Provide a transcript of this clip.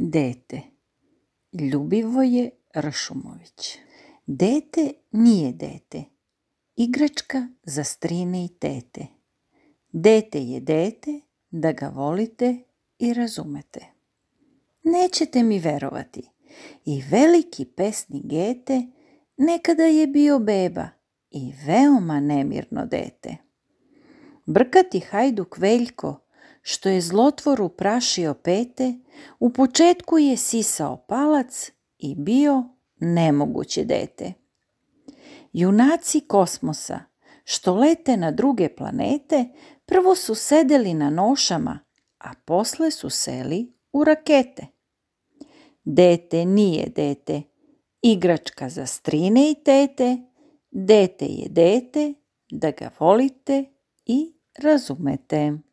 dete. je Ršumović. Dete nije dete. Igračka za strine i tete. Dete je dete da ga volite i razumete. Nećete mi verovati. I veliki pesni gete nekada je bio beba i veoma nemirno dete. Brkati hajduk Veljko što je zlotvoru prašio pete, u početku je sisao palac i bio nemoguće dete. Junaci kosmosa, što lete na druge planete, prvo su sedeli na nošama, a posle su seli u rakete. Dete nije dete, igračka za strine i tete, dete je dete, da ga volite i razumete.